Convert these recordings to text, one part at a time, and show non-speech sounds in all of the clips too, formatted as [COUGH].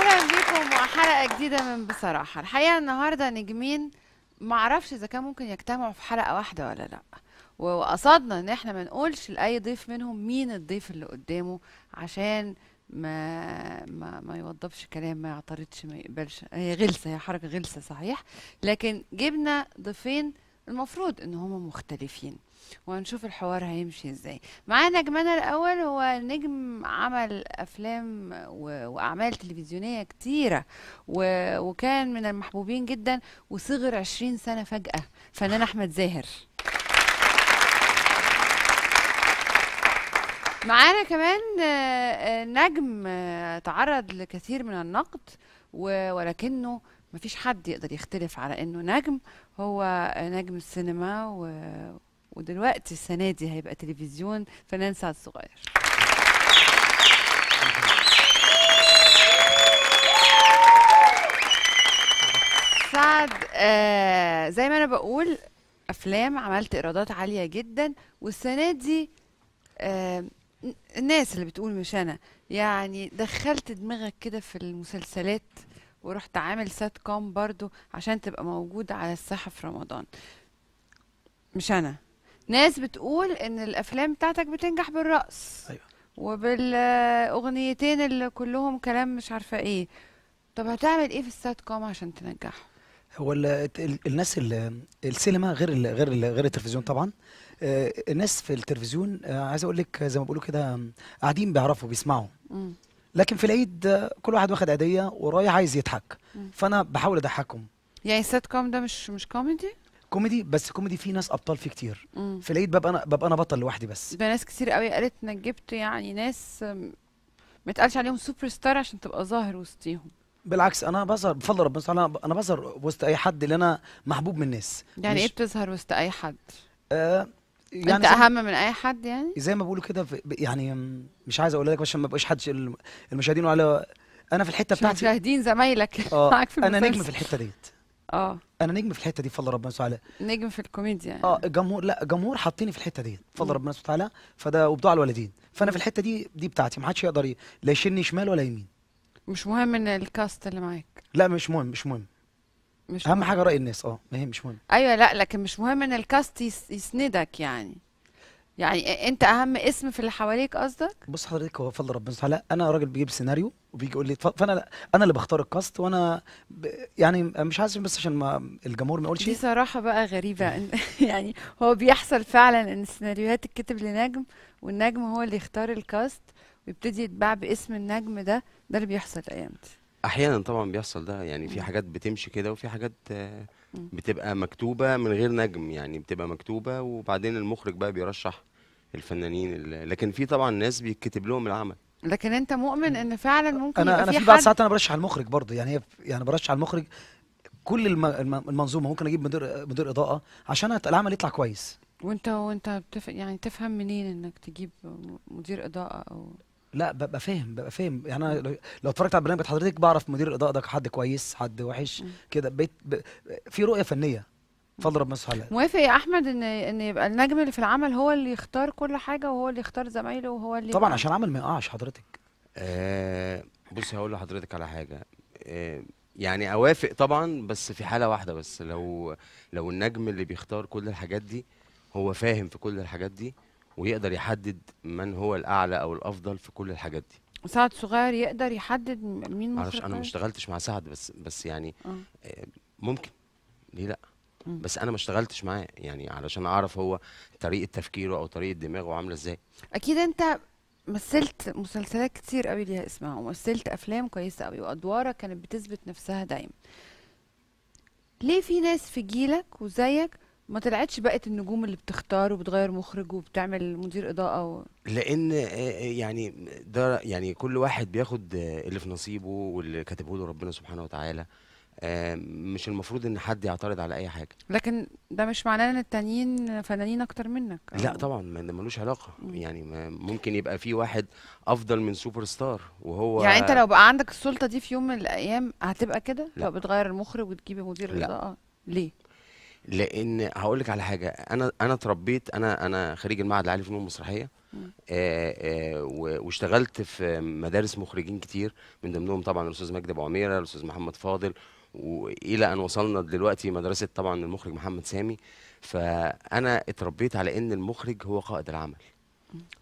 اهلا بيكم وحلقه جديده من بصراحه الحقيقه النهارده نجمين معرفش اذا كان ممكن يجتمعوا في حلقه واحده ولا لا وقصدنا ان احنا ما نقولش لاي ضيف منهم مين الضيف اللي قدامه عشان ما ما ما يوضبش كلام ما يعترضش ما يقبلش هي غلسه هي حركه غلسه صحيح لكن جبنا ضيفين المفروض ان هم مختلفين وهنشوف الحوار هيمشي ازاي معانا نجمنا الاول هو نجم عمل افلام و... واعمال تلفزيونيه كتيره و... وكان من المحبوبين جدا وصغر 20 سنه فجاه فنان احمد زاهر معانا كمان آه، آه، نجم آه، تعرض لكثير من النقد ولكنه مفيش حد يقدر يختلف على انه نجم هو نجم السينما و ودلوقتي السنه دي هيبقى تلفزيون فنان سعد الصغير سعد آه زي ما انا بقول افلام عملت ايرادات عاليه جدا والسنه دي آه الناس اللي بتقول مش انا يعني دخلت دماغك كده في المسلسلات ورحت عامل سات كوم برضو عشان تبقى موجود على الساحه في رمضان مش انا ناس بتقول ان الافلام بتاعتك بتنجح بالرقص ايوه وبالاغنيتين اللي كلهم كلام مش عارفه ايه طب هتعمل ايه في السات كوم عشان تنجح هو الـ الـ الناس الـ السينما غير الـ غير الـ غير التلفزيون طبعا آه الناس في التلفزيون آه عايز اقول لك زي ما بيقولوا كده قاعدين بيعرفوا بيسمعوا م. لكن في العيد آه، كل واحد واخد عاديه ورايح عايز يضحك فانا بحاول اضحكهم يعني السات كوم ده مش مش كوميدي كوميدي بس كوميدي فيه ناس ابطال فيه كتير مم. في العيد ببقى انا ببقى انا بطل لوحدي بس بقى ناس كتير قوي قالت انك جبت يعني ناس ما يتقالش عليهم سوبر ستار عشان تبقى ظاهر وسطيهم بالعكس انا بظهر بفضل ربنا سبحانه انا بظهر وسط اي حد اللي انا محبوب من الناس يعني ايه بتظهر وسط اي حد؟ آه يعني انت اهم من اي حد يعني؟ زي ما بيقولوا كده يعني مش عايز اقول لك عشان ما يبقاش حد المشاهدين وعلى انا في الحته بتاعتي مشاهدين زمايلك آه، [LAUGHS] معاك في المسلسل انا نجم في الحته ديت اه انا نجم في الحته دي بفضل ربنا سبحانه وتعالى نجم في الكوميديا يعني. اه الجمهور لا الجمهور حاطيني في الحته دي بفضل ربنا سبحانه وتعالى فده وبدعاء الوالدين فانا في الحته دي دي بتاعتي ما حدش يقدر لا يشيلني شمال ولا يمين مش مهم ان الكاست اللي معاك لا مش مهم مش مهم مش اهم مهم. حاجه راي الناس اه ما هي مش مهم ايوه لا لكن مش مهم ان الكاست يسندك يعني يعني انت اهم اسم في اللي حواليك قصدك بص حضرتك هو فضل ربنا سبحانه انا راجل بيجيب سيناريو وبيجي يقول لي فانا انا اللي بختار الكاست وانا ب... يعني مش عايز بس عشان ما الجمهور ما يقولش دي إيه. صراحه بقى غريبه [LAUGHS] يعني هو بيحصل فعلا ان السيناريوهات تتكتب لنجم والنجم هو اللي يختار الكاست ويبتدي يتباع باسم النجم ده ده اللي بيحصل الايام دي احيانا طبعا بيحصل ده يعني في حاجات بتمشي كده وفي حاجات بتبقى مكتوبه من غير نجم يعني بتبقى مكتوبه وبعدين المخرج بقى بيرشح الفنانين لكن في طبعا ناس بيتكتب لهم العمل لكن انت مؤمن ان فعلا ممكن انا يبقى انا في بعض ساعات انا برشح المخرج برضه يعني يعني برشح المخرج كل المنظومه ممكن اجيب مدير مدير اضاءه عشان العمل يطلع كويس وانت وانت بتف... يعني تفهم منين انك تجيب مدير اضاءه او لا ببقى فاهم ببقى فاهم يعني انا لو اتفرجت على برنامج حضرتك بعرف مدير الاضاءه ده حد كويس حد وحش كده بيت ب... في رؤيه فنيه فاضرب ربنا يصلح موافق يا احمد ان ان يبقى النجم اللي في العمل هو اللي يختار كل حاجه وهو اللي يختار زمايله وهو اللي طبعا عشان العمل ما يقعش حضرتك آه بصي هقول لحضرتك على حاجه آه يعني اوافق طبعا بس في حاله واحده بس لو لو النجم اللي بيختار كل الحاجات دي هو فاهم في كل الحاجات دي ويقدر يحدد من هو الاعلى او الافضل في كل الحاجات دي سعد صغير يقدر يحدد مين معرفش انا ما اشتغلتش مع سعد بس بس يعني آه. آه، ممكن ليه لا بس انا ما اشتغلتش معاه يعني علشان اعرف هو طريقه تفكيره او طريقه دماغه عامله ازاي اكيد انت مثلت مسلسلات كتير قوي ليها اسمها ومثلت افلام كويسه قوي وادوارك كانت بتثبت نفسها دايما ليه في ناس في جيلك وزيك ما طلعتش بقت النجوم اللي بتختار وبتغير مخرج وبتعمل مدير اضاءه و... لان آه، آه، يعني ده يعني كل واحد بياخد اللي في نصيبه واللي كاتبه له ربنا سبحانه وتعالى آه، مش المفروض ان حد يعترض على اي حاجه لكن ده مش معناه ان التانيين فنانين اكتر منك لا طبعا ما ملوش علاقه مم. يعني ممكن يبقى في واحد افضل من سوبر ستار وهو يعني انت لو بقى عندك السلطه دي في يوم من الايام هتبقى كده لو بتغير المخرج وتجيب مدير اضاءه ليه لان هقول لك على حاجه انا انا اتربيت انا انا خريج المعهد العالي للفنون المسرحيه آآ آآ آه، آه، واشتغلت في مدارس مخرجين كتير من ضمنهم طبعا الاستاذ مجدي ابو عميره الاستاذ محمد فاضل والى ان وصلنا دلوقتي مدرسه طبعا المخرج محمد سامي فانا اتربيت على ان المخرج هو قائد العمل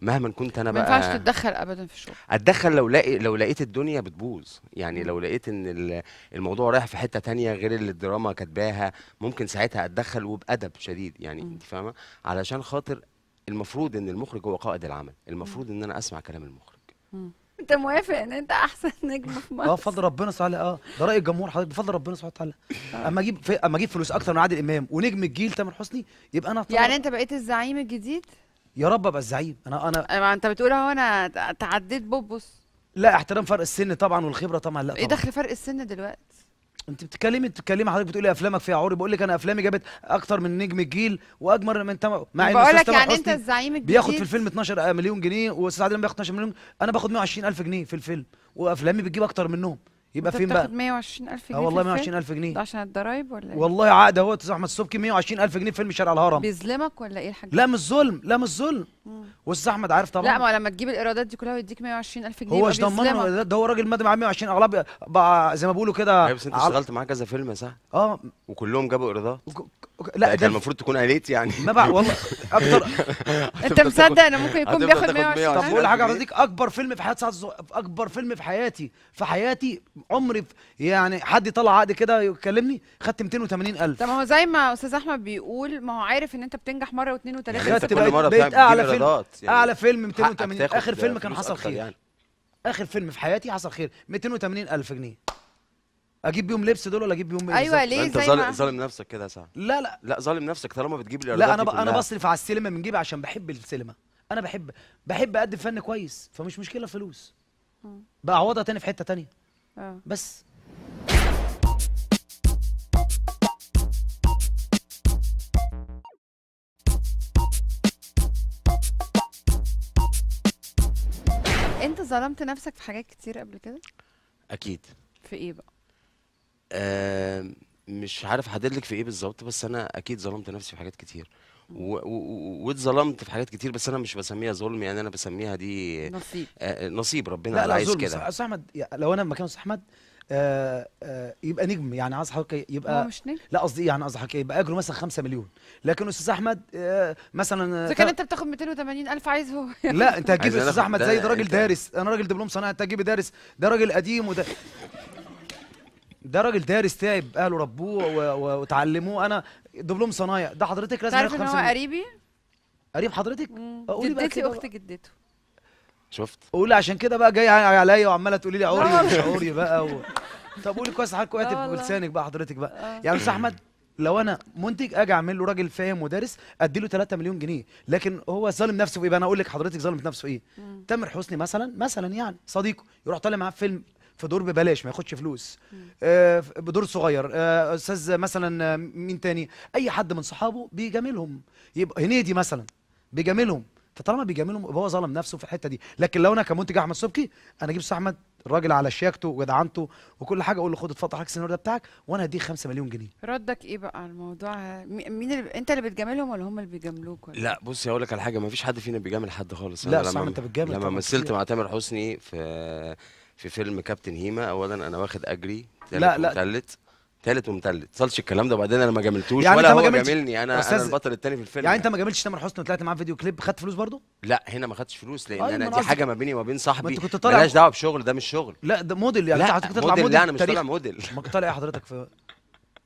مهما كنت انا بقى ما ينفعش تتدخل ابدا في الشغل اتدخل لو لاقي لو لقيت الدنيا بتبوظ يعني لو لقيت ان الموضوع رايح في حته تانية غير اللي الدراما كاتباها ممكن ساعتها اتدخل وبادب شديد يعني انت فاهمه علشان خاطر المفروض ان المخرج هو قائد العمل المفروض ان انا اسمع كلام المخرج انت موافق ان انت احسن نجم في مصر اه بفضل ربنا سبحانه وتعالى اه ده راي الجمهور حضرتك بفضل ربنا سبحانه وتعالى اه. اما اجيب اما اجيب فلوس اكتر من عادل امام ونجم الجيل تامر حسني يبقى انا يعني انت بقيت الزعيم الجديد يا رب ابقى الزعيم انا انا ما انت بتقول اهو انا تعديت بوبوس لا احترام فرق السن طبعا والخبره طبعا لا ايه دخل فرق السن دلوقتي انت بتتكلمي بتتكلمي حضرتك بتقولي افلامك فيها عوري بقول لك انا افلامي جابت اكتر من نجم الجيل واجمر من تم... مع ان بقول لك يعني انت الزعيم الجديد بياخد في الفيلم 12 آه، مليون جنيه واستاذ عادل بياخد 12 مليون انا باخد 120000 جنيه في الفيلم وافلامي بتجيب اكتر منهم يبقى فين بقى؟ 120000 آه جنيه اه والله 120000 جنيه ده عشان الضرايب ولا ايه؟ والله عقد اهو استاذ احمد السبكي 120000 جنيه فيلم شارع الهرم بيظلمك ولا ايه الحاج؟ لا مش ظلم لا مش ظلم واستاذ احمد عارف طبعا لا ما لما تجيب الايرادات دي كلها ويديك 120000 جنيه هو مش ضمن ده هو راجل مادي معاه 120 اغلب زي ما بيقولوا كده ايوه بس انت اشتغلت معاه كذا فيلم صح؟ اه وكلهم جابوا ايرادات لا ده المفروض تكون قليت يعني ما بقى والله اكتر [LAUGHS] انت مصدق انا ممكن يكون بياخد 120 طب بقول حاجه حضرتك اكبر فيلم في حياه سعد اكبر فيلم في حياتي في حياتي عمري يعني حد طلع عقد كده يكلمني خدت 280000 طب هو زي ما استاذ احمد بيقول ما هو عارف ان انت بتنجح مره واثنين وثلاثه يعني خدت كل مره بقيت اعلى فيلم يعني اعلى فيلم 280 اخر فيلم كان حصل خير يعني. اخر فيلم في حياتي حصل خير 280000 جنيه اجيب بيهم لبس دول ولا اجيب بيهم ايه ايوه ليه انت ظالم ما ظالم نفسك كده يا سعد لا لا لا ظالم نفسك طالما بتجيب لي لا انا ب... انا بصرف على السينما من جيبي عشان بحب السينما انا بحب بحب اقدم فن كويس فمش مشكله فلوس بعوضها تاني في حته تانيه اه بس انت ظلمت نفسك في حاجات كتير قبل كده اكيد في ايه بقى آه، مش عارف لك في ايه بالظبط بس انا اكيد ظلمت نفسي في حاجات كتير واتظلمت في حاجات كتير بس انا مش بسميها ظلم يعني انا بسميها دي نصيب آه, آه، نصيب ربنا لا عايز كده لا استاذ احمد لو انا مكان استاذ احمد آه، يبقى نجم يعني عايز حضرتك يبقى هو مش نجم لا قصدي يعني قصدي حضرتك يبقى اجره مثلا 5 مليون لكن استاذ احمد مثلا اذا كان انت بتاخد 280 الف عايز هو لا انت هتجيب استاذ احمد زي ده راجل دارس انا راجل دبلوم صناعه انت هتجيب دارس ده راجل قديم وده ده راجل دارس تعب اهله ربوه وتعلموه انا دبلوم صنايع ده حضرتك لازم تعرف ان هو قريبي قريب حضرتك آه، قولي بقى جدتي اخت جدته شفت قولي عشان كده بقى جاي عليا وعماله تقولي لي عوري مش آه، عوري بقى و... طب قولي كويس حضرتك وقعت بلسانك آه، بقى حضرتك بقى يعني استاذ احمد لو انا منتج اجي اعمل له راجل فاهم ودارس ادي له 3 مليون جنيه لكن هو ظالم نفسه بايه بقى انا اقول لك حضرتك ظالم نفسه ايه تامر حسني مثلا مثلا يعني صديقه يروح طالع معاه فيلم في دور ببلاش ما ياخدش فلوس آه بدور صغير آه استاذ مثلا آه، مين تاني اي حد من صحابه بيجاملهم يبقى هنيدي مثلا بيجاملهم فطالما بيجاملهم يبقى هو ظلم نفسه في الحته دي لكن لو انا كمنتج احمد صبكي انا اجيب احمد الراجل على شياكته وجدعنته وكل حاجه اقول له خد اتفضل حاجه السيناريو ده بتاعك وانا هديك 5 مليون جنيه ردك ايه بقى على الموضوع مين اللي انت اللي بتجاملهم ولا هم اللي بيجاملوك ولا لا بصي هقول لك على حاجه ما فيش حد فينا بيجامل حد خالص لا صح انت بتجامل لما مثلت مع تامر حسني في في فيلم كابتن هيما اولا انا واخد اجري لا لا ومتلت تالت ومتلت صلش الكلام ده وبعدين انا ما جاملتوش يعني ولا هو جاملت... جاملني انا أستاذ... انا البطل التاني في الفيلم يعني, يعني انت ما جاملتش تامر حسني وطلعت معاه فيديو كليب خدت فلوس برضه؟ لا هنا ما خدتش فلوس لان أيوة، انا دي حاجه ما بيني وما بين صاحبي انت كنت طالع مالهاش دعوه بشغل ده مش شغل لا ده موديل يعني لا انت موديل, موديل لا انا مش طالع موديل ما كنت طالع ايه حضرتك في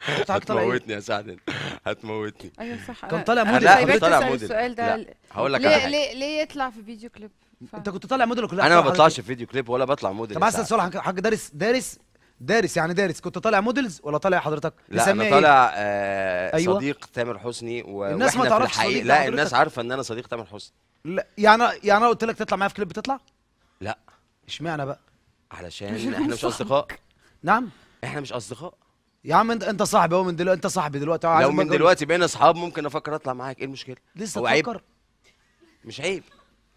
[LAUGHS] إيه؟ هتموتني يا سعد هتموتني ايوه صح كان طالع موديل كان طالع موديل السؤال ده هقول لك ليه ليه يطلع في فيديو كليب ف... انت كنت طالع موديل كلها انا ما بطلعش في فيديو كليب ولا بطلع موديل طب اسال سؤال حاج دارس دارس دارس يعني دارس كنت طالع موديلز ولا طالع حضرتك لا انا إيه؟ طالع آه أيوة. صديق تامر حسني و... الناس ما تعرفش صديق لا الناس عارفه ان انا صديق تامر حسني لا يعني يعني انا قلت لك تطلع معايا في كليب بتطلع لا اشمعنى بقى علشان احنا مش اصدقاء نعم احنا مش اصدقاء يا عم انت انت صاحبي اهو من دلوقتي انت صاحبي دلوقتي لو من دلوقتي بقينا اصحاب ممكن افكر اطلع معاك ايه المشكله لسه تفكر مش عيب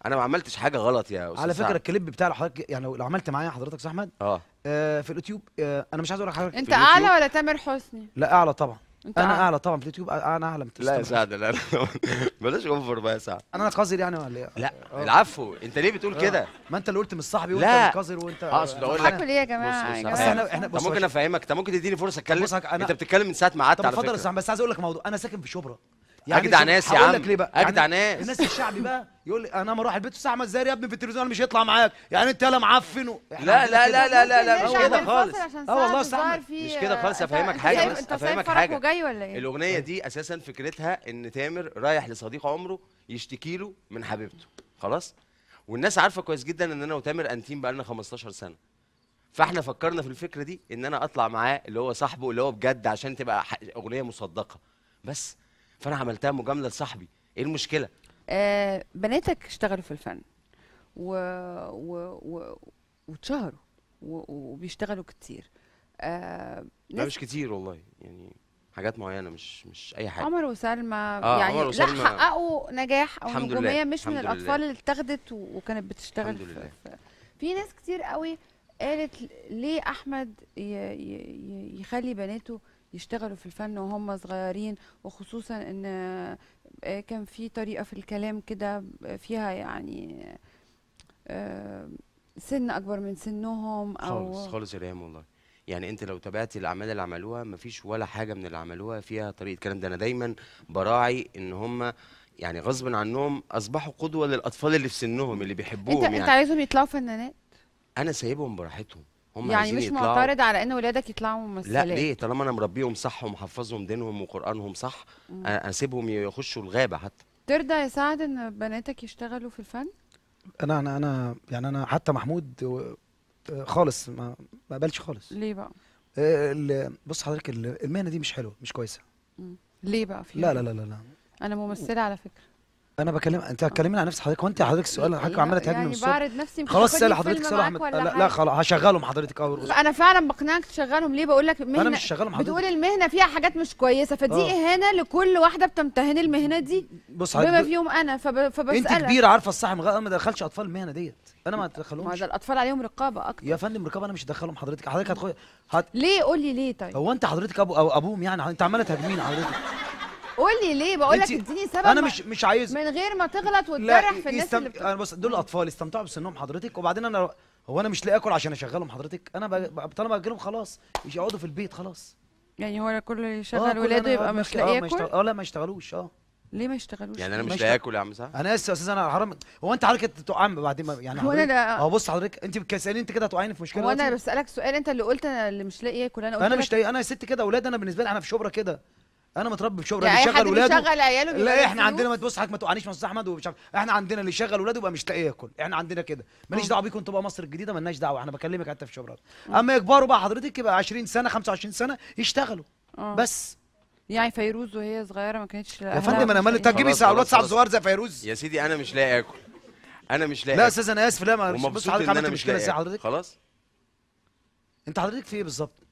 انا ما عملتش حاجه غلط يا استاذ على فكره الكليب بتاع حضرتك يعني لو عملت معايا حضرتك يا احمد آه. اه في اليوتيوب آه، انا مش عايز اقول حضرتك انت اعلى ولا تامر حسني لا اعلى طبعا انت انا اعلى طبعا في اليوتيوب انا اعلى من لا يا سعد لا [LAUGHS] بلاش اوفر بقى يا سعد انا قذر يعني ولا إيه؟ لا آه. العفو انت ليه بتقول كده؟ ما انت اللي قلت مش صاحبي وانت قذر وانت اقصد اقول لك ليه يا جماعه؟ بص احنا احنا بص ممكن افهمك انت ممكن تديني فرصه اتكلم انت بتتكلم من ساعه ما قعدت على فكره طب يا بس عايز اقول لك موضوع انا ساكن في شبرا يعني اجدع ناس يا عم لك ليه بقى اجدع يعني ناس الناس الشعبي بقى يقول لي انا ما اروح البيت الساعه 5 ازاي يا ابني في التلفزيون مش هيطلع معاك يعني انت يلا معفن لا لا لا لا لا لا مش كده خالص اه والله صح مش كده خالص افهمك حاجه بس افهمك حاجه جاي ولا ايه الاغنيه دي اساسا فكرتها ان تامر رايح لصديق عمره يشتكي له من حبيبته خلاص والناس عارفه كويس جدا ان انا وتامر انتيم بقالنا 15 سنه فاحنا فكرنا في الفكره دي ان انا اطلع معاه اللي هو صاحبه اللي هو بجد عشان تبقى اغنيه مصدقه بس فانا عملتها مجامله لصاحبي ايه المشكله آه بناتك اشتغلوا في الفن و... و... و... واتشهروا و... وبيشتغلوا كتير آه لا مش كتير والله يعني حاجات معينه مش مش اي حاجه عمر وسلمى آه يعني عمر وسلمى لا حققوا نجاح او نجوميه مش من الاطفال اللي اتاخدت وكانت بتشتغل الحمد لله. في, في ناس كتير قوي قالت ليه احمد ي... ي... يخلي بناته يشتغلوا في الفن وهم صغيرين وخصوصا ان آه، كان في طريقه في الكلام كده آه، فيها يعني آه، سن اكبر من سنهم او خالص خالص يا ريهام والله يعني انت لو تابعتي الاعمال اللي عملوها مفيش ولا حاجه من اللي عملوها فيها طريقه كلام ده انا دايما براعي ان هم يعني غصب عنهم اصبحوا قدوه للاطفال اللي في سنهم اللي بيحبوهم انت يعني انت عايزهم يطلعوا فنانات انا سايبهم براحتهم هم يعني مش يطلعوا. معترض على ان ولادك يطلعوا ممثلين لا ليه طالما انا مربيهم صح ومحفظهم دينهم وقرانهم صح مم. اسيبهم يخشوا الغابه حتى ترضى يا سعد ان بناتك يشتغلوا في الفن انا انا انا يعني انا حتى محمود خالص ما بقبلش خالص ليه بقى آه، بص حضرتك المهنه دي مش حلوه مش كويسه مم. ليه بقى في لا لا لا, لا. انا ممثله على فكره انا بكلم انت هتكلمين عن نفس حضرتك وانت حضرتك السؤال حضرتك أيوة، عماله تهاجمي يعني الصوت بعرض نفسي مش خلاص سال حضرتك سؤال احمد لا, لا خلاص هشغلهم حضرتك اول لا انا فعلا بقنعك تشغلهم ليه بقول لك مهنه انا مش شغالهم حضرتك بتقول المهنه فيها حاجات مش كويسه فدي أوه. اهانه لكل واحده بتمتهن المهنه دي بص بما فيهم انا فب... فبسالك انت كبيره عارفه الصح ما دخلش اطفال المهنه ديت انا ما دخلهمش ما الاطفال عليهم رقابه اكتر يا فندم رقابه انا مش هدخلهم حضرتك حضرتك هتخش هت... ليه قول لي ليه طيب هو انت حضرتك ابو ابوهم يعني انت عماله تهاجمين حضرتك قول لي ليه بقول لك اديني سبب انا مش مش عايز من غير ما تغلط وتجرح في الناس يستم... اللي بت... انا بص دول اطفال استمتعوا بسنهم حضرتك وبعدين انا هو انا مش لاقي اكل عشان اشغلهم حضرتك انا طالما باجلهم خلاص مش يقعدوا في البيت خلاص يعني هو كل اللي آه، يشغل ولاده يبقى آه، مش آه، لاقي ياكل اه لا ما يشتغلوش اه ليه ما يشتغلوش يعني انا مش لاقي اكل يا عم سعد انا اسف يا استاذ انا حرام هو انت حضرتك تقعن بعدين يعني هو انا اه بص حضرتك انت بتسالني انت كده هتقعيني في مشكله هو انا بسالك سؤال انت اللي قلت انا اللي مش لاقي اكل انا قلت انا مش لاقي انا يا ست كده اولاد انا بالنسبه لي انا في شبرا كده انا متربي في شغل يعني اللي يشغل ولاده يشغل عياله لا احنا عندنا ما تبص حضرتك ما تقعنيش من احمد ومش احنا عندنا اللي يشغل ولاده يبقى مش لاقي ياكل احنا عندنا كده ماليش آه. دعوه بيكم تبقى مصر الجديده مالناش دعوه احنا بكلمك حتى في شبرا اما يكبروا بقى حضرتك يبقى 20 سنه 25 سنه يشتغلوا أوه. بس يعني فيروز وهي صغيره ما كانتش يا فندم انا مالي انت تجيبي ساعه الواد ساعه صغير زي فيروز يا سيدي انا مش لاقي اكل انا مش لاقي لا استاذ انا اسف لا ما بص حضرتك عملت مشكله ازاي حضرتك خلاص انت حضرتك في ايه بالظبط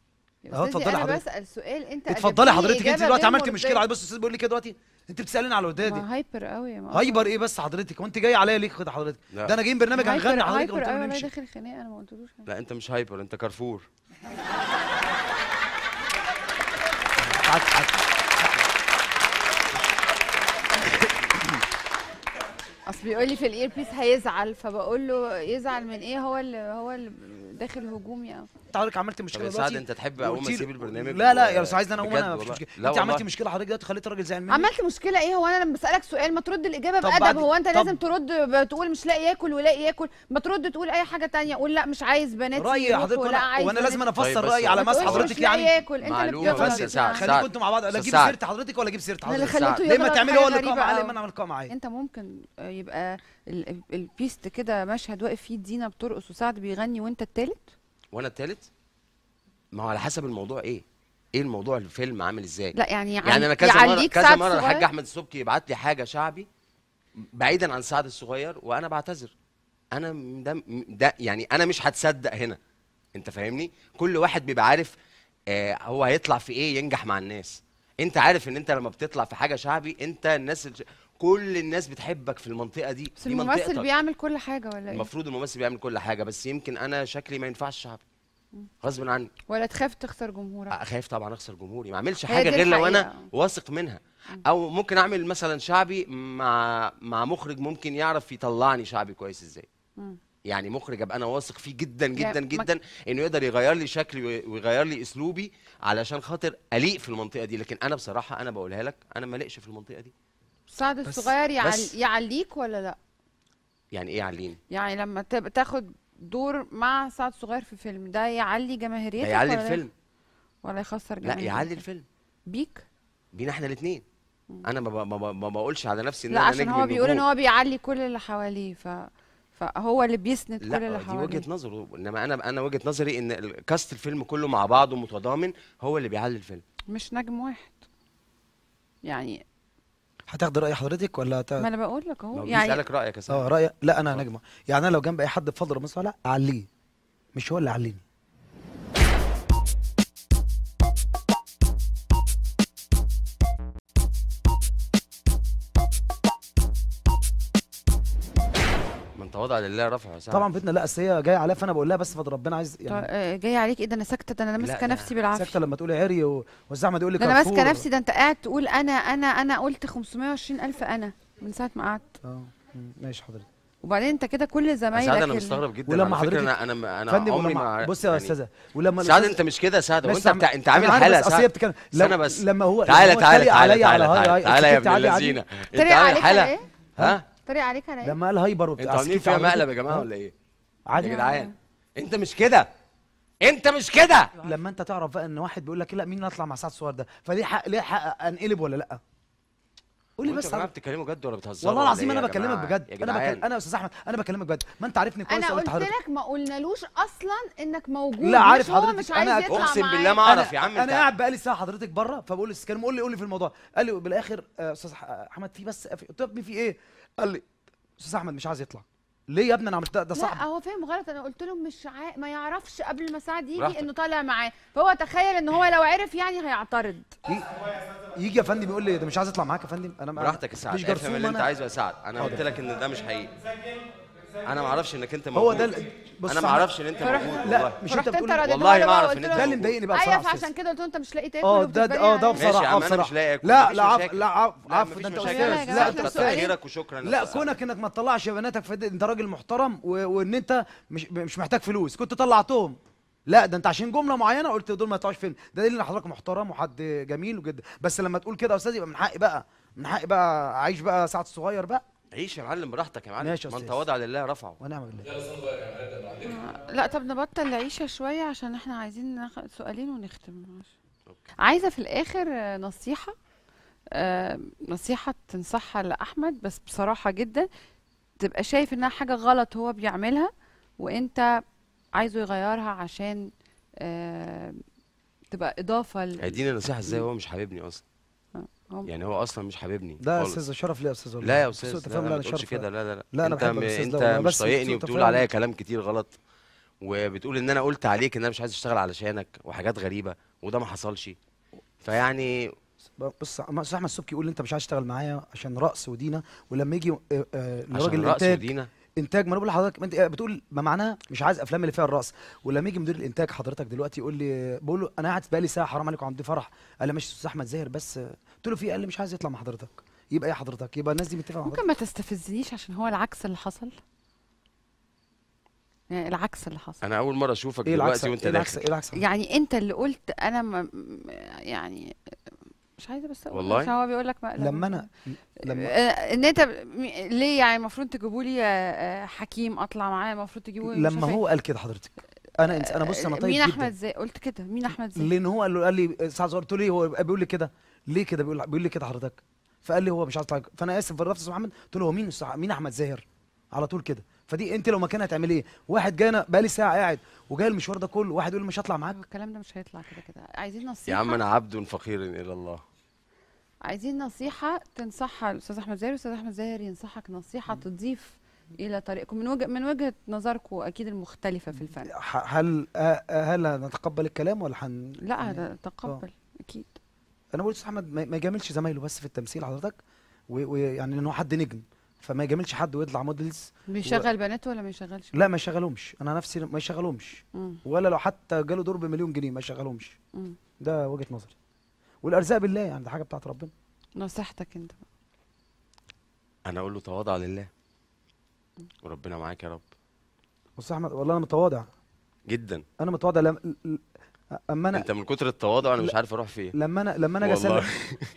اه اتفضلي حضرتك انا بسال سؤال انت اتفضلي حضرتك انت دلوقتي عملتي مشكله بس الاستاذ بيقول لي كده دلوقتي انت بتسالني على الوداد ما هايبر قوي ما هايبر ايه بس حضرتك وانت جاي عليا ليه كده حضرتك ده انا جاي من برنامج هنغني حضرتك هايبر قوي داخل خناقه انا ما قلتلوش لا انت مش هايبر انت كارفور اصل بيقول لي في الاير بيس هيزعل فبقول له يزعل من ايه هو اللي هو اللي داخل هجومي يعني. يا انت حضرتك عملت مشكله دلوقتي سعد انت تحب اقوم اسيب البرنامج لا لا يا استاذ عايز انا اقوم انا مش مشكله انت عملت مشكله حضرتك دلوقتي خليت الراجل زعل مني عملت مشكله ايه هو انا لما بسالك سؤال ما ترد الاجابه بادب هو انت لازم ترد تقول مش لاقي ياكل ولاقي ياكل ما ترد تقول اي حاجه ثانيه قول لا مش عايز بنات رايي حضرتك وانا لازم افسر طيب رايي على مس حضرتك يعني خليكم كنتوا مع بعض لا اجيب سيره حضرتك ولا اجيب سيره حضرتك ليه ما تعملي هو اللي قام عليا ما انا اعمل قام معايا انت ممكن آه، يبقى البيست كده مشهد واقف فيه دينا بترقص وسعد بيغني وانت التالت وانا التالت ما هو على حسب الموضوع ايه ايه الموضوع الفيلم عامل ازاي لا يعني يعني, يعني انا كذا مره كذا مره الحاج احمد السبكي يبعت لي حاجه شعبي بعيدا عن سعد الصغير وانا بعتذر انا ده, ده يعني انا مش هتصدق هنا انت فاهمني كل واحد بيبقى عارف آه هو هيطلع في ايه ينجح مع الناس انت عارف ان انت لما بتطلع في حاجه شعبي انت الناس كل الناس بتحبك في المنطقه دي بس دي الممثل بيعمل كل حاجه ولا ايه المفروض الممثل بيعمل كل حاجه بس يمكن انا شكلي ما ينفعش شعبي غصب عني ولا تخاف تخسر جمهورك اخاف طبعا اخسر جمهوري ما اعملش حاجه غير لو انا واثق منها او ممكن اعمل مثلا شعبي مع مع مخرج ممكن يعرف يطلعني شعبي كويس ازاي يعني مخرج ابقى انا واثق فيه جدا جدا جدا انه يقدر يغير لي شكلي ويغير لي اسلوبي علشان خاطر اليق في المنطقه دي لكن انا بصراحه انا بقولها لك انا ما في المنطقه دي سعد الصغير يعلي يعليك ولا لا يعني ايه يعليني يعني لما تاخد دور مع سعد الصغير في فيلم ده يعلي جماهيريتك ولا يعلي إيه؟ الفيلم ولا يخسر لا جماهيريتك لا يعلي الفيلم بيك بينا احنا الاثنين انا ما, ما, ما بقولش على نفسي ان لا انا عشان هو بيقول ان هو بيعلي كل اللي حواليه ف فهو اللي بيسند كل اللي حواليه لا دي وجهه نظره انما انا انا وجهه نظري ان كاست الفيلم كله مع بعضه متضامن هو اللي بيعلي الفيلم مش نجم واحد يعني هتاخدي راي حضرتك ولا ت... ما انا بقول لك اهو يعني بيسالك رايك يا اه رايك لا انا اه. نجمه يعني انا لو جنب اي حد بفضل ربنا صالح اعليه مش هو اللي عليني وضع لله رفعه ساعة. طبعا فتنه لا بس هي جايه عليا فانا بقول لها بس فضل ربنا عايز طيب، يعني آه، جايه عليك ايه ده انا ساكته ده انا ماسكه نفسي بالعافيه ساكته لما تقول عري و... والزعمه يقول لي انا ماسكه نفسي ده انت قاعد تقول انا انا انا قلت 520000 انا من ساعه ما قعدت اه ماشي حضرتك وبعدين انت كده كل زمايلك سعد انا مستغرب جدا ولما حضرتك انا انا انا عمري ما بص يا يعني استاذه يعني ولما سعد انت مش كده سعد وانت بتاع انت عامل حاله سعاد بتتكلم انا بس لما هو تعالى تعالى تعالى تعالى تعالى يا ابن اللذينه انت عامل حاله ها طريق عليك انا ايه؟ لما قال هايبر وبتاع انتوا عاملين فيها مقلب يا جماعه ولا ايه؟ عادي يا جدعان انت مش كده انت مش كده لما انت تعرف بقى ان واحد بيقول لك لا مين اللي اطلع مع سعد الصغير ده فليه حق ليه حق انقلب ولا لا؟ قولي بس انتوا بتكلمه جد ولا بتهزر والله العظيم انا إيه بكلمك بجد انا بكلم انا يا استاذ احمد انا بكلمك بجد ما انت عارفني كويس انا قلت لك ما قلنالوش اصلا انك موجود لا عارف حضرتك مش انا اقسم بالله ما اعرف يا عم انا قاعد بقالي ساعه حضرتك بره فبقول للسكان قول لي قول لي في الموضوع قال لي بالاخر استاذ احمد في بس قلت له في ايه قال لي استاذ احمد مش عايز يطلع ليه يا ابني انا عملت ده صعب لا هو فهم غلط انا قلت له مش عا... ما يعرفش قبل ما سعد يجي انه طالع معاه فهو تخيل ان هو لو عرف يعني هيعترض يجي يا فندم يقول لي ده مش عايز اطلع معاك يا فندم انا براحتك يا سعد جرسوم اللي انت عايزه يا سعد انا قلت لك ان ده مش حقيقي انا ما اعرفش انك انت موجود هو ده بص انا ما اعرفش ان انت موجود لا مش انت بتقول والله ما اعرف ان انت ده اللي مضايقني بقى بصراحه أيوة، عشان كده قلت انت مش لاقي تاكل اه ده اه ده بصراحه ماشي انا مش لاقي اكل لا لا عفو لا عفو ده انت استاذ لا انت غيرك وشكرا لا كونك انك ما تطلعش بناتك انت راجل محترم وان انت مش مش محتاج فلوس كنت طلعتهم لا ده انت عشان جمله معينه قلت دول ما يطلعوش فيلم ده دليل ان حضرتك محترم وحد جميل وجد بس لما تقول كده يا استاذ يبقى من حقي بقى من حقي بقى اعيش بقى ساعه صغير بقى عيش يا معلم براحتك يا معلم ماشي يا من أستاذ. تواضع لله رفعه ونعم بالله آه، لا طب نبطل العيشة شوية عشان احنا عايزين ناخد سؤالين ونختم أوكي. عايزة في الآخر آه، نصيحة آه، نصيحة تنصحها لأحمد بس بصراحة جدا تبقى شايف إنها حاجة غلط هو بيعملها وأنت عايزه يغيرها عشان تبقى إضافة ل- هيديني نصيحه ازاي وهو مش حاببني اصلا يعني هو اصلا مش حاببني لا يا استاذ شرف لي يا استاذ لا يا استاذ لا, لا, لا, لا, كده لا لا لا, لا انت م... انت مش طايقني وبتقول عليا كلام كتير غلط وبتقول ان انا قلت عليك ان انا مش عايز اشتغل علشانك وحاجات غريبه وده ما حصلش فيعني بص استاذ احمد السبكي يقول انت مش عايز تشتغل معايا عشان رقص ودينا ولما يجي آه، آه، الراجل عشان رقص ودينا انتاج ما انا بقول لحضرتك ما انت إيه، بتقول ما معناها مش عايز افلام اللي فيها الرقص ولما يجي مدير الانتاج حضرتك دلوقتي يقول لي بقول له انا قاعد بقالي ساعه حرام عليك وعندي فرح قال لي ماشي استاذ احمد زاهر بس قلت له في إيه؟ قال لي مش عايز يطلع مع حضرتك يبقى ايه حضرتك يبقى الناس دي متفقه مع ممكن ما تستفزنيش عشان هو العكس اللي حصل يعني العكس اللي حصل انا اول مره اشوفك إيه دلوقتي وانت إيه داخل إيه العكس يعني انت اللي قلت انا ما يعني مش عايزه بس اقول والله عشان هو بيقول لك لما انا لما آه، ان انت ليه يعني المفروض تجيبوا لي آه، حكيم اطلع معاه المفروض تجيبوا لي لما هو إيه. قال كده حضرتك انا انس... انا بص انا طيب مين احمد زي قلت كده مين احمد زي لان هو قال لي ساعه صورت قلت له هو بيقول لي كده ليه كده بيقول بيقول لي كده حضرتك فقال لي هو مش عايز فانا اسف في الرفض يا استاذ محمد قلت له هو مين مين احمد زاهر على طول كده فدي انت لو مكانها هتعمل ايه واحد جانا لي ساعه قاعد وجاي المشوار ده كله واحد يقول لي مش هطلع معاك الكلام ده مش هيطلع كده كده عايزين نصيحه يا عم انا عبد فقير الى الله عايزين نصيحه تنصحها الاستاذ احمد زاهر الاستاذ احمد زاهر ينصحك نصيحه تضيف الى طريقكم من وجه من وجهه نظركم اكيد المختلفه في الفن هل هل هنتقبل الكلام ولا هن لا يعني؟ هنتقبل آه. اكيد انا بقول استاذ احمد ما يجاملش زمايله بس في التمثيل حضرتك ويعني ان هو حد نجم فما يجاملش حد ويطلع موديلز بيشغل و... بناته ولا ما يشغلش لا ما يشغلهمش انا نفسي ما يشغلهمش ولا لو حتى جاله دور بمليون جنيه ما يشغلهمش ده وجهه نظري والارزاق بالله يعني ده حاجه بتاعت ربنا نصيحتك انت بقى انا اقول له تواضع لله وربنا معاك يا رب بص احمد والله انا متواضع جدا انا متواضع اما انا انت من كتر التواضع انا مش عارف اروح فين لما انا لما انا اجي اسلم [LAUGHS]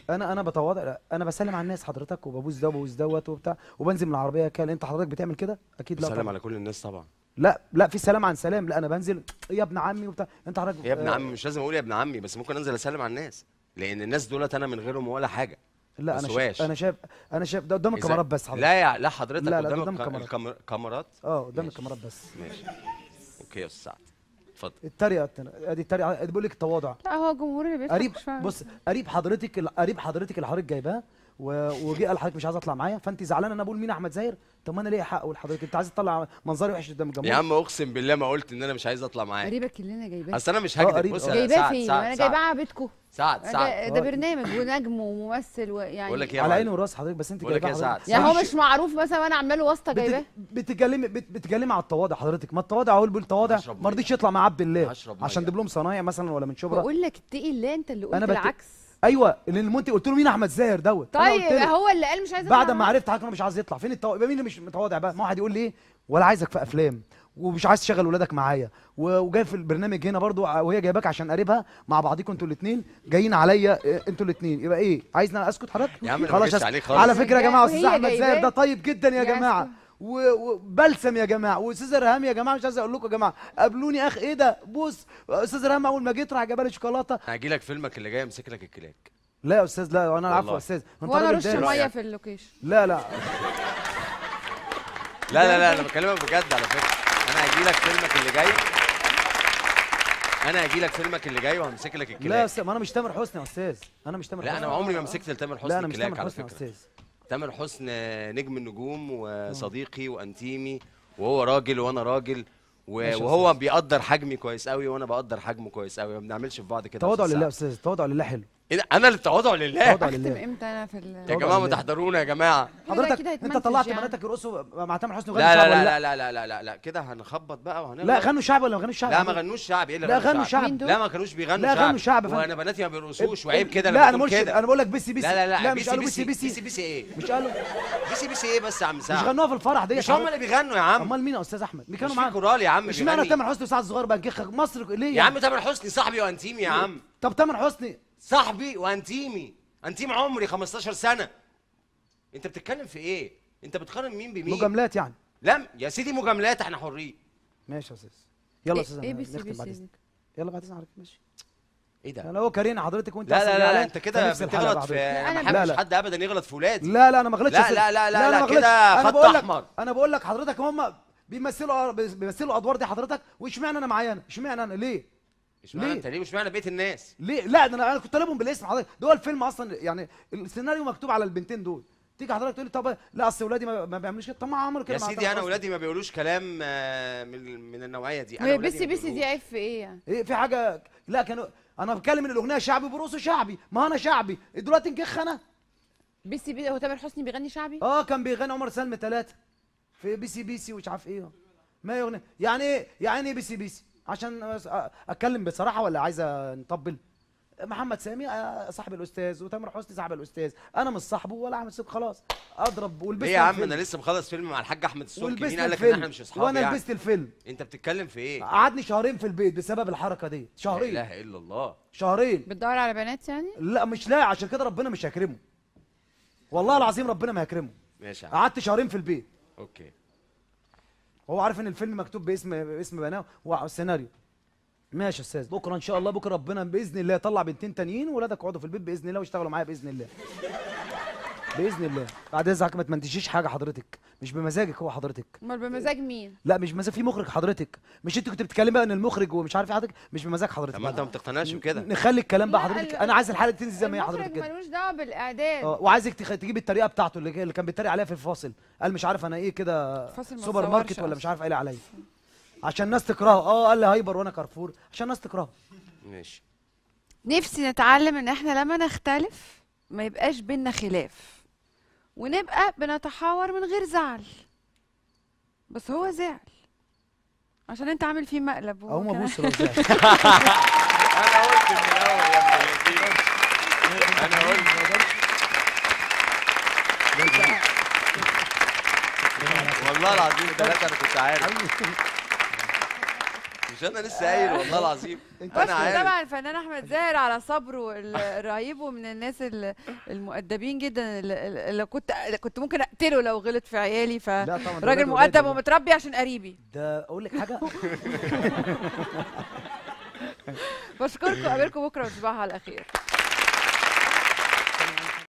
انا انا بتواضع انا بسلم على الناس حضرتك وببوس ده وببوس دوت وبتاع وبنزل من العربيه كده انت حضرتك بتعمل كده اكيد لا بسلم على كل الناس طبعا لا لا في سلام عن سلام لا انا بنزل يا ابن عمي وبتاع انت حضرتك يا ابن آه، عمي مش لازم اقول يا ابن عمي بس ممكن انزل اسلم على الناس لان الناس دولت انا من غيرهم ولا حاجه لا انا شايف انا شايف انا شايف ده قدام الكاميرات بس حضرتك لا يا لا حضرتك لا لا قدام الكاميرات اه قدام الكاميرات بس ماشي اوكي يا استاذ اتفضل التريقه ادي التريقه بقول لك التواضع لا هو الجمهور اللي بيفرق قريب بص قريب حضرتك قريب حضرتك اللي حضرتك جايباه وجي قال لحضرتك مش عايز اطلع معايا فانت زعلانه انا بقول مين احمد زاهر طب ما انا ليا حق اقول لحضرتك انت عايز تطلع منظري وحش قدام الجمهور يا عم اقسم بالله ما قلت ان انا مش عايز اطلع معاك قريبك اللي انا جايباه اصل انا مش هكدب آه، بص جايباه فين انا جايباه على بيتكم سعد سعد ده برنامج ونجم وممثل ويعني بقول لك إيه على عيني وراس حضرتك بس انت جايباه إيه سعد يعني هو مش معروف مثلا وانا عمال واسطه جايباه بتتكلمي بتتكلمي على التواضع حضرتك ما التواضع اقول بالتواضع ما رضيتش يطلع مع عبد الله عشان دبلوم صنايع مثلا ولا من شبرا بقول لك اتقي الله انت اللي قلت العكس ايوه لان المنتج قلت له مين احمد زاهر دوت طيب هو اللي قال مش عايز بعد ما عرفت حضرتك مش عايز يطلع فين التو... يبقى مين اللي مش متواضع بقى ما واحد يقول لي ايه ولا عايزك في افلام ومش عايز تشغل ولادك معايا وجاي في البرنامج هنا برضو وهي جايباك عشان قريبها مع بعضيكم انتوا الاثنين جايين عليا آه، انتوا الاثنين يبقى ايه عايزنا اسكت حضرتك يا عم خلاص عليك خالص على فكره يا جماعه استاذ احمد زاهر ده طيب جدا يا جماعه وبلسم يا جماعه واستاذ ارهام يا جماعه مش عايز اقول لكم يا جماعه قابلوني اخ ايه ده بص استاذ ارهام اول ما جيت راح جاب لي شوكولاته هجي لك فيلمك اللي جاي امسك لك الكلاك لا يا استاذ لا انا عفوا يا استاذ وانا رش ميه في اللوكيشن لا لا لا لا لا انا بكلمك بجد على فكره انا هجي لك فيلمك اللي جاي انا هجي لك فيلمك اللي جاي وهمسك لك الكلاك لا يا استاذ ما انا مش تامر حسني يا استاذ انا مش تامر حسني لا انا عمري ما مسكت لتامر حسني لا انا مش تامر حسني يا استاذ تامر حسن نجم النجوم وصديقي وانتيمي وهو راجل وانا راجل وهو بيقدر حجمي كويس قوي وانا بقدر حجمه كويس قوي ما بنعملش في بعض كده تواضع لله يا استاذ تواضع لله حلو ايه انا اللي التواضع لله التواضع لله امتى انا في يا جماعه ما تحضرونا يا جماعه أيوة، حضرتك انت طلعت بناتك يرقصوا مع تامر حسني وغنوا شعبي لا لا لا لا لا لا لا كده هنخبط بقى وهنعمل لا غنوا شعب ولا ما غنوش شعب لا ما غنوش شعب ايه اللي لا غنوا شعب لا ما كانوش بيغنوا شعب لا غنوا شعب وانا بناتي ما بيرقصوش وعيب كده لا انا كده انا بقول لك بيسي بيسي لا لا لا مش قالوا بيسي بيسي بيسي بيسي ايه مش قالوا بيسي بيسي ايه بس يا عم سعد مش غنوها في الفرح ديت مش هم اللي بيغنوا يا عم امال مين يا استاذ احمد مين كانوا معاك كورال يا عم مش معنى تامر حسني وسعد الصغير بقى مصر ليه يا عم يعني؟ تامر حسني صاحبي وانتيم يا عم طب تامر حسني صاحبي وانتيمي انتيم عمري 15 سنه انت بتتكلم في ايه انت بتقارن مين بمين مجاملات يعني لا يا سيدي مجاملات احنا حرين ماشي يا استاذ يلا يا إيه- استاذ ايه بي سي بي سي يلا بعد اذنك ماشي ايه ده انا هو كارينا حضرتك وانت لا لا لا, لا انت كده بتغلط في انا ما بحبش حد ابدا يغلط في ولادي لا لا انا ما غلطتش لا لا, لا, لا كده خط احمر انا بقول لك حضرتك هم بيمثلوا آه، بيمثلوا الادوار دي حضرتك واشمعنى انا معايا انا اشمعنى انا ليه اشمعنى مش معنى بقيه الناس ليه لا ده انا كنت طالبهم بالاسم حضرتك ده هو الفيلم اصلا يعني السيناريو مكتوب على البنتين دول تيجي حضرتك تقول لي طب لا اصل ولادي ما بيعملوش كده طب ما عمرو كده يا سيدي انا ولادي ما بيقولوش كلام آه، من من النوعيه دي انا بيسي بيسي دي عف ايه يعني؟ ايه في حاجه لا كانوا انا بتكلم ان الاغنيه شعبي برقصه شعبي ما انا شعبي إيه، دلوقتي نجخ انا بيسي بيسي هو تامر حسني بيغني شعبي؟ اه كان بيغني عمر سلمى ثلاثه في بيسي بيسي ومش عارف ايه ما اغنيه يعني ايه يعني ايه بيسي بيسي؟ عشان اتكلم بصراحه ولا عايزه نطبل محمد سامي صاحب الاستاذ وتامر حسني صاحب الاستاذ انا مش صاحبه ولا احمد سيب خلاص اضرب ولبست ايه يا عم انا لسه مخلص فيلم مع الحاج احمد السوق مين قال لك ان احنا مش اصحاب وانا يعني. لبست الفيلم انت بتتكلم في ايه قعدني شهرين في البيت بسبب الحركه دي شهرين لا اله الا الله شهرين بتدور على بنات يعني لا مش لاقي عشان كده ربنا مش هيكرمه والله العظيم ربنا ما هيكرمه ماشي قعدت شهرين في البيت اوكي وهو عارف ان الفيلم مكتوب باسم باسم بناه هو السيناريو ماشي يا استاذ بكره ان شاء الله بكره ربنا باذن الله يطلع بنتين تانيين ولادك يقعدوا في البيت باذن الله ويشتغلوا معايا باذن الله باذن الله بعد اذنك ما تمنتجيش حاجه حضرتك مش بمزاجك هو حضرتك امال بمزاج مين لا مش بمزاج في مخرج حضرتك مش انت كنت بتتكلم بقى ان المخرج ومش عارف إيه حضرتك مش بمزاج حضرتك طب ما انت ما بتقتنعش بكده نخلي الكلام بقى حضرتك انا عايز الحلقه تنزل زي ما هي حضرتك كده ملوش دعوه بالاعداد اه وعايزك تجيبي الطريقه بتاعته اللي كان بيتريق عليها في الفاصل قال مش عارف انا ايه كده سوبر ماركت ولا مش عارف قال إيه عليا عشان الناس تكرهه اه قال لي هايبر وانا كارفور عشان الناس تكرهه ماشي نفسي نتعلم ان احنا لما نختلف ما يبقاش بينا خلاف ونبقى بنتحاور من غير زعل بس هو زعل عشان انت عامل فيه مقلب هو ما بوش زعل [LAUGHS] انا قلت من الاول يا ابني انا قلت [LAUGHS] والله العظيم ده انا كنت عارف [LAUGHS] مش انا لسه قايل والله العظيم [LAUGHS] انا عارف طبعا الفنان احمد زاهر على صبره الرهيب ومن الناس المؤدبين جدا اللي كنت كنت ممكن اقتله لو غلط في عيالي فراجل مؤدب ومتربي عشان قريبي ده اقول لك حاجه [LAUGHS] بشكركم قابلكم بكره وتصبحوا على خير